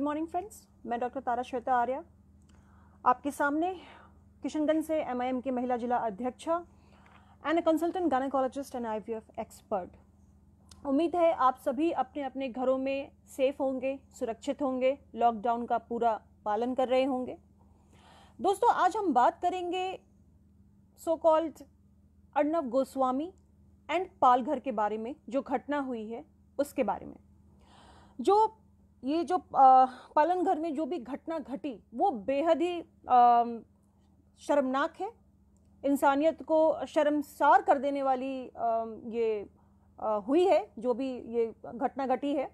good morning friends मैं doctor Tara Shweta Arya आपके सामने किशनगंज से एमआईएम की महिला जिला अध्यक्षा and a consultant gynaecologist and F expert उम्मीद है आप सभी अपने अपने घरों में सेफ होंगे सुरक्षित होंगे लॉकडाउन का पूरा पालन कर रहे होंगे दोस्तों आज हम बात करेंगे so called Arnab Goswami and Palghar के बारे में जो घटना हुई है उसके बारे में जो ये जो पालन घर में जो भी घटना घटी वो बेहद ही शर्मनाक है इंसानियत को शर्मसार कर देने वाली ये हुई है जो भी ये घटना घटी है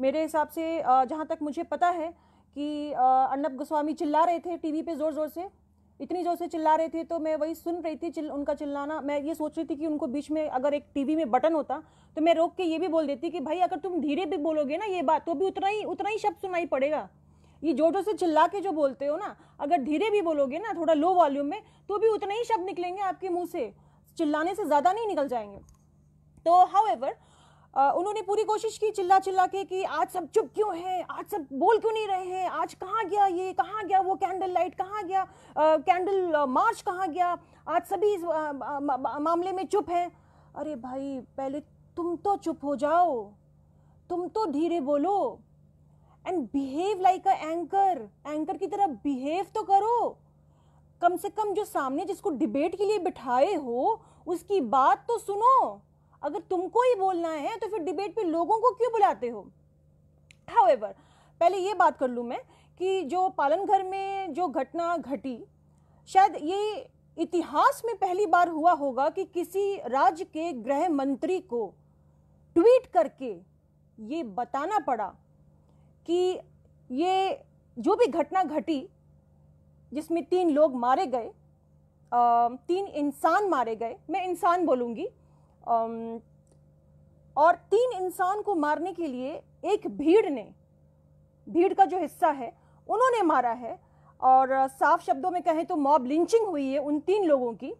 मेरे हिसाब से जहाँ तक मुझे पता है कि अर्नब गोस्वामी चिल्ला रहे थे टीवी पे ज़ोर ज़ोर से इतनी जोर से चिल्ला रहे थे तो मैं वही सुन रही थी चिल, उनका चिल्लाना मैं ये सोच रही थी कि उनको बीच में अगर एक टीवी में बटन होता तो मैं रोक के ये भी बोल देती कि भाई अगर तुम धीरे भी बोलोगे ना ये बात तो भी उतना ही उतना ही शब्द सुनाई पड़ेगा ये जोर जोर से चिल्ला के जो बोलते हो ना अगर धीरे भी बोलोगे ना थोड़ा लो वॉल्यूम में तो भी उतना ही शब्द निकलेंगे आपके मुँह से चिल्लाने से ज़्यादा नहीं निकल जाएंगे तो हाउ एवर उन्होंने पूरी कोशिश की चिल्ला चिल्ला के कि आज सब चुप क्यों हैं आज सब बोल क्यों नहीं रहे हैं आज कहाँ गया ये कहाँ गया वो कैंडल लाइट कहाँ गया कैंडल मार्च कहाँ गया आज सभी इस मामले में चुप हैं अरे भाई पहले तुम तो चुप हो जाओ तुम तो धीरे बोलो and behave like a anchor anchor की तरह बिहेव तो करो कम से कम जो सामने जिसको डिबेट के लिए बिठाए हो उसकी बात तो सुनो अगर तुमको ही बोलना है तो फिर डिबेट पे लोगों को क्यों बुलाते हो हाउएवर पहले ये बात कर लूँ मैं कि जो पालनघर में जो घटना घटी शायद ये इतिहास में पहली बार हुआ होगा कि किसी राज्य के गृह मंत्री को ट्वीट करके ये बताना पड़ा कि ये जो भी घटना घटी जिसमें तीन लोग मारे गए तीन इंसान मारे गए मैं इंसान बोलूँगी और तीन इंसान को मारने के लिए एक भीड़ ने भीड़ का जो हिस्सा है उन्होंने मारा है और साफ शब्दों में कहें तो मॉब लिंचिंग हुई है उन तीन लोगों की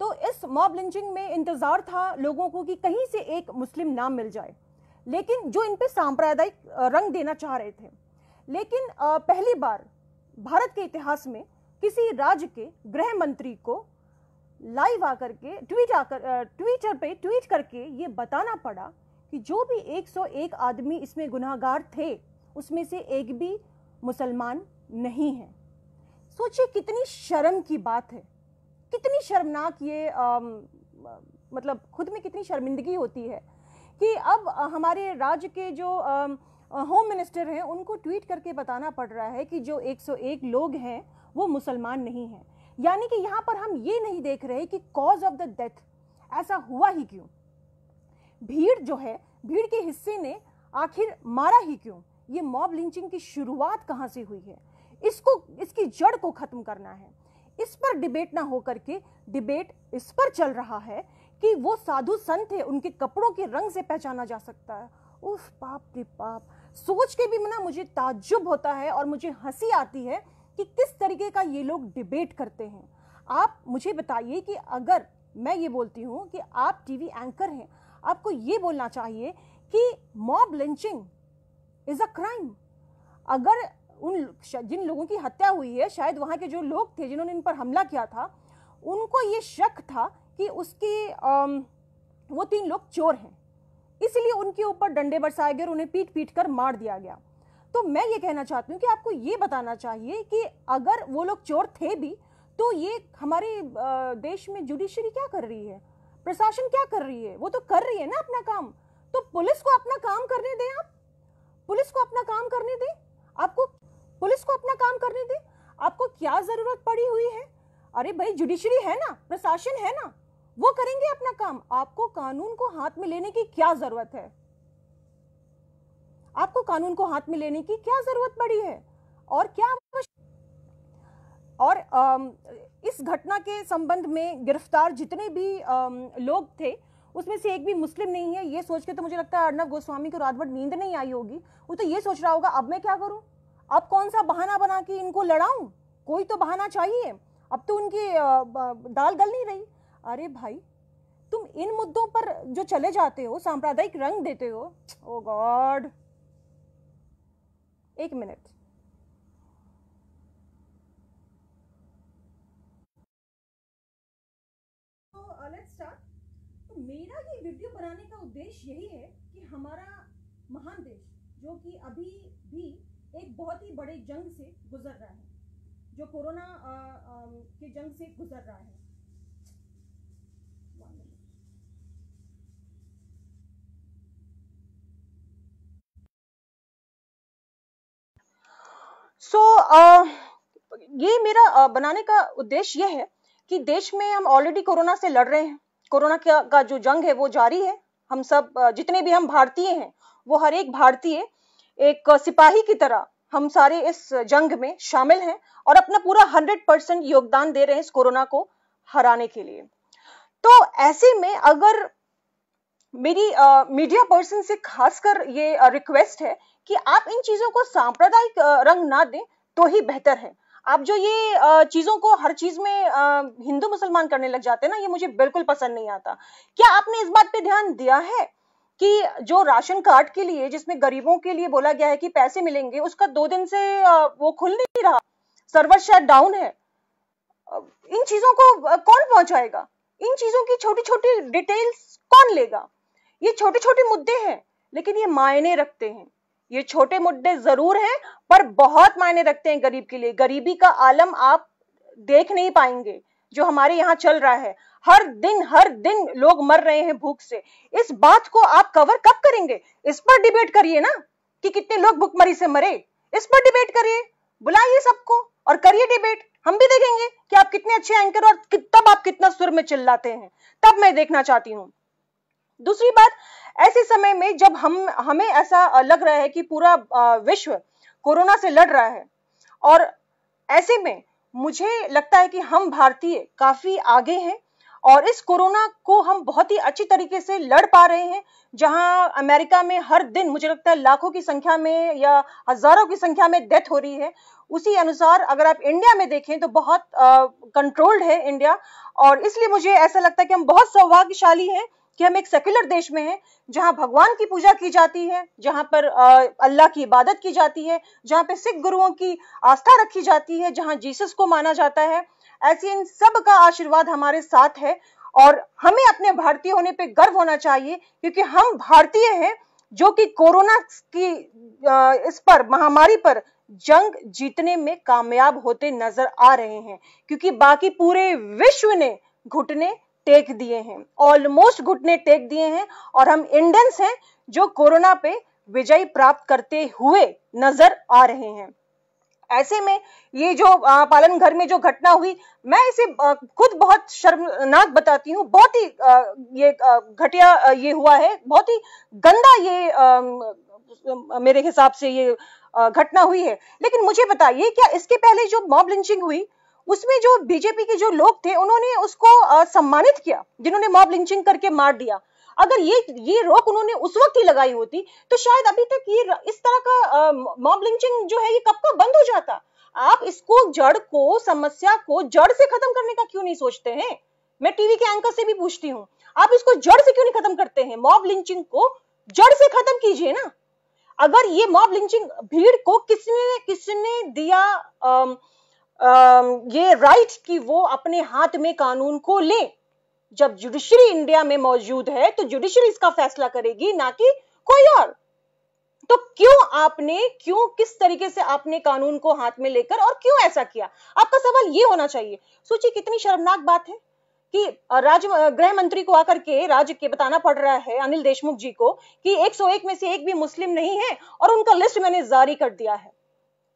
तो इस मॉब लिंचिंग में इंतज़ार था लोगों को कि कहीं से एक मुस्लिम नाम मिल जाए लेकिन जो इन पर सांप्रदायिक रंग देना चाह रहे थे लेकिन पहली बार भारत के इतिहास में किसी राज्य के गृह मंत्री को लाइव आकर के ट्वीट आकर ट्विटर पे ट्वीट करके ये बताना पड़ा कि जो भी 101 आदमी इसमें गुनाहगार थे उसमें से एक भी मुसलमान नहीं है सोचिए कितनी शर्म की बात है कितनी शर्मनाक ये आ, मतलब खुद में कितनी शर्मिंदगी होती है कि अब हमारे राज्य के जो होम मिनिस्टर हैं उनको ट्वीट करके बताना पड़ रहा है कि जो 101 लोग हैं वो मुसलमान नहीं हैं यानी कि यहाँ पर हम ये नहीं देख रहे कि कॉज ऑफ द डेथ ऐसा हुआ ही क्यों भीड़ जो है भीड़ के हिस्से ने आखिर मारा ही क्यों ये मॉब लिंचिंग की शुरुआत कहाँ से हुई है इसको इसकी जड़ को खत्म करना है इस पर डिबेट ना होकर के डिबेट इस पर चल रहा है कि वो साधु संत है उनके कपड़ों के रंग से पहचाना जा सकता है उफ पाप रे पाप सोच के भी ना मुझे ताज्जुब होता है और मुझे हंसी आती है कि किस तरीके का ये लोग डिबेट करते हैं आप मुझे बताइए कि अगर मैं ये बोलती हूँ कि आप टीवी एंकर हैं आपको ये बोलना चाहिए कि mob lynching is a crime अगर उन जिन लोगों की हत्या हुई है शायद वहाँ के जो लोग थे जिन्होंने इन पर हमला किया था उनको ये शक था कि उसकी वो तीन लोग चोर हैं इसलिए उनके ऊपर डंडे बरसाए गए और उन्हें पीट पीट कर मार दिया गया तो मैं ये कहना चाहती हूँ कि आपको ये बताना चाहिए कि अगर वो लोग चोर थे भी तो ये हमारे देश में जुडिशरी क्या कर रही है प्रशासन क्या कर रही है वो तो कर रही है ना अपना काम तो पुलिस को अपना काम करने दें आप पुलिस को अपना काम करने दें आपको पुलिस को अपना काम करने दें आपको क्या ज़रूरत पड़ी हुई है अरे भाई जुडिशरी है ना प्रशासन है ना वो करेंगे अपना काम आपको कानून को हाथ में लेने की क्या ज़रूरत है आपको कानून को हाथ में लेने की क्या जरूरत पड़ी है और क्या और इस घटना के संबंध में गिरफ्तार जितने भी लोग थे उसमें से एक भी मुस्लिम नहीं है ये सोच के तो मुझे लगता है अर्णव गोस्वामी को रात भर नींद नहीं आई होगी वो तो ये सोच रहा होगा अब मैं क्या करूं अब कौन सा बहाना बना के इनको लड़ाऊं कोई तो बहाना चाहिए अब तो उनकी दाल गल नहीं रही अरे भाई तुम इन मुद्दों पर जो चले जाते हो सांप्रदायिक रंग देते हो ओ गॉड एक मिनट तो, uh, तो मेरा ये वीडियो बनाने का उद्देश्य यही है कि हमारा महान देश जो कि अभी भी एक बहुत ही बड़े जंग से गुजर रहा है जो कोरोना uh, um, के जंग से गुजर रहा है सो so, uh, ये मेरा uh, बनाने का उद्देश्य यह है कि देश में हम ऑलरेडी कोरोना से लड़ रहे हैं कोरोना का, का जो जंग है वो जारी है हम सब uh, जितने भी हम भारतीय हैं वो हर एक भारतीय एक सिपाही की तरह हम सारे इस जंग में शामिल हैं और अपना पूरा हंड्रेड परसेंट योगदान दे रहे हैं इस कोरोना को हराने के लिए तो ऐसे में अगर मेरी मीडिया uh, पर्सन से खासकर ये रिक्वेस्ट uh, है कि आप इन चीज़ों को सांप्रदायिक uh, रंग ना दें तो ही बेहतर है आप जो ये चीज़ों को हर चीज़ में हिंदू मुसलमान करने लग जाते हैं ना ये मुझे बिल्कुल पसंद नहीं आता क्या आपने इस बात पे ध्यान दिया है कि जो राशन कार्ड के लिए जिसमें गरीबों के लिए बोला गया है कि पैसे मिलेंगे उसका दो दिन से वो खुल नहीं रहा सर्वर शायद डाउन है इन चीज़ों को कौन पहुंचाएगा इन चीज़ों की छोटी छोटी डिटेल्स कौन लेगा ये छोटे छोटे मुद्दे हैं लेकिन ये मायने रखते हैं ये छोटे मुद्दे जरूर हैं पर बहुत मायने रखते हैं गरीब के लिए गरीबी का आलम आप देख नहीं पाएंगे जो हमारे यहाँ चल रहा है हर दिन हर दिन लोग मर रहे हैं भूख से इस बात को आप कवर कब करेंगे इस पर डिबेट करिए ना कि कितने लोग भूखमरी से मरे इस पर डिबेट करिए बुलाइए सबको और करिए डिबेट हम भी देखेंगे कि आप कितने अच्छे एंकर और तब आप कितना सुर में चिल्लाते हैं तब मैं देखना चाहती हूँ दूसरी बात ऐसे समय में जब हम हमें ऐसा लग रहा है कि पूरा विश्व कोरोना से लड़ रहा है और ऐसे में मुझे लगता है कि हम भारतीय काफी आगे हैं और इस कोरोना को हम बहुत ही अच्छी तरीके से लड़ पा रहे हैं जहां अमेरिका में हर दिन मुझे लगता है लाखों की संख्या में या हजारों की संख्या में डेथ हो रही है उसी अनुसार अगर आप इंडिया में देखें तो बहुत कंट्रोल्ड है इंडिया और इसलिए मुझे ऐसा लगता है कि हम बहुत सौभाग्यशाली हैं कि हम एक सेक्युलर देश में हैं जहां भगवान की पूजा की जाती है जहां पर अल्लाह की इबादत की जाती है जहां पे सिख गुरुओं की आस्था रखी जाती है जहां जीसस को माना जाता है ऐसे इन सब का आशीर्वाद हमारे साथ है और हमें अपने भारतीय होने पर गर्व होना चाहिए क्योंकि हम भारतीय हैं जो कि कोरोना की इस पर महामारी पर जंग जीतने में कामयाब होते नजर आ रहे हैं क्योंकि बाकी पूरे विश्व ने घुटने टेक दिए हैं ऑलमोस्ट घुटने टेक दिए हैं और हम इंडियंस हैं जो कोरोना पे विजय प्राप्त करते हुए नजर आ रहे हैं ऐसे में ये जो पालन घर में जो घटना हुई मैं इसे खुद बहुत शर्मनाक बताती हूँ बहुत ही ये घटिया ये हुआ है बहुत ही गंदा ये मेरे हिसाब से ये घटना हुई है लेकिन मुझे बताइए क्या इसके पहले जो मॉब लिंचिंग हुई उसमें जो बीजेपी के जो लोग थे उन्होंने उसको सम्मानित किया जिन्होंने मॉब लिंचिंग करके मार दिया अगर ये ये रोक उन्होंने उस वक्त ही लगाई होती तो शायद अभी तक ये इस तरह का मॉब लिंचिंग जो है ये कब का बंद हो जाता आप इसको जड़ को समस्या को जड़ से खत्म करने का क्यों नहीं सोचते हैं मैं टीवी के एंकर से भी पूछती हूँ आप इसको जड़ से क्यों नहीं खत्म करते हैं मॉब लिंचिंग को जड़ से खत्म कीजिए ना अगर ये मॉब लिंचिंग भीड़ को किसने किसने दिया आ, ये राइट कि वो अपने हाथ में कानून को ले जब जुडिशरी इंडिया में मौजूद है तो जुडिशरी इसका फैसला करेगी ना कि कोई और तो क्यों आपने क्यों किस तरीके से आपने कानून को हाथ में लेकर और क्यों ऐसा किया आपका सवाल ये होना चाहिए सोचिए कितनी शर्मनाक बात है कि राज्य गृह मंत्री को आकर के राज्य के बताना पड़ रहा है अनिल देशमुख जी को कि 101 में से एक भी मुस्लिम नहीं है और उनका लिस्ट मैंने जारी कर दिया है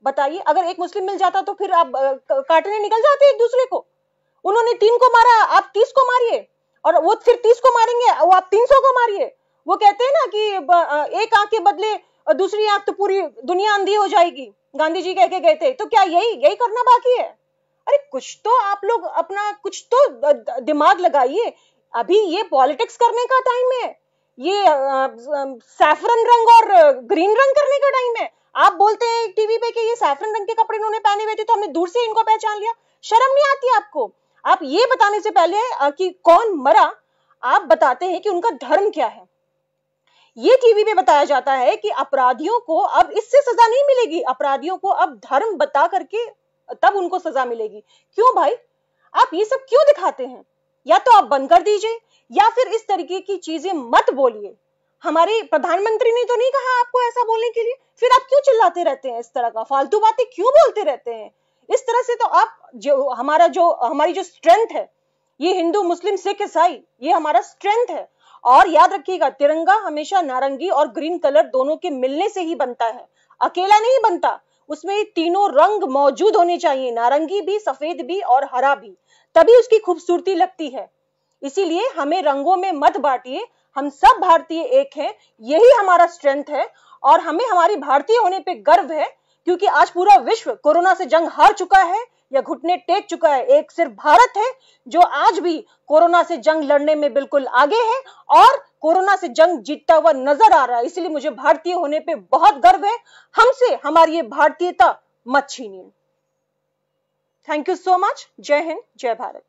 बताइए अगर एक मुस्लिम मिल जाता तो फिर आप काटने निकल जाते एक दूसरे को उन्होंने तीन को मारा आप तीस को मारिए और वो फिर तीस को मारेंगे वो आप तीन सौ को मारिए वो कहते हैं ना कि एक आंख के बदले दूसरी आंख तो पूरी दुनिया अंधी हो जाएगी गांधी जी कह के गए थे तो क्या यही यही करना बाकी है अरे कुछ तो आप लोग अपना कुछ तो दिमाग लगाइए अभी ये पॉलिटिक्स करने का टाइम है ये सैफरन रंग और ग्रीन रंग करने का टाइम है आप बोलते हैं टीवी पे कि ये सैफरन रंग के कपड़े इन्होंने पहने हुए थे तो हमने दूर से इनको पहचान लिया शर्म नहीं आती आपको आप ये बताने से पहले कि कौन मरा आप बताते हैं कि उनका धर्म क्या है ये टीवी पे बताया जाता है कि अपराधियों को अब इससे सजा नहीं मिलेगी अपराधियों को अब धर्म बता करके तब उनको सजा मिलेगी क्यों भाई आप ये सब क्यों दिखाते हैं या तो आप बंद कर दीजिए या फिर इस तरीके की चीजें मत बोलिए हमारे प्रधानमंत्री ने तो नहीं कहा आपको ऐसा बोलने के लिए फिर आप क्यों चिल्लाते रहते हैं इस तरह का फालतू बातें क्यों बोलते रहते हैं इस तरह से तो आप जो हमारा जो हमारी जो स्ट्रेंथ है ये हिंदू मुस्लिम सिख ईसाई ये हमारा स्ट्रेंथ है और याद रखिएगा तिरंगा हमेशा नारंगी और ग्रीन कलर दोनों के मिलने से ही बनता है अकेला नहीं बनता उसमें तीनों रंग मौजूद होने चाहिए नारंगी भी सफेद भी और हरा भी तभी उसकी खूबसूरती लगती है इसीलिए हमें रंगों में मत बांटिए हम सब भारतीय एक हैं यही हमारा स्ट्रेंथ है और हमें हमारी भारतीय होने पे गर्व है क्योंकि आज पूरा विश्व कोरोना से जंग हार चुका है या घुटने टेक चुका है एक सिर्फ भारत है जो आज भी कोरोना से जंग लड़ने में बिल्कुल आगे है और कोरोना से जंग जीतता हुआ नजर आ रहा है इसलिए मुझे भारतीय होने पे बहुत गर्व है हमसे हमारी ये भारतीयता मत छीनिए थैंक यू सो मच जय हिंद जय भारत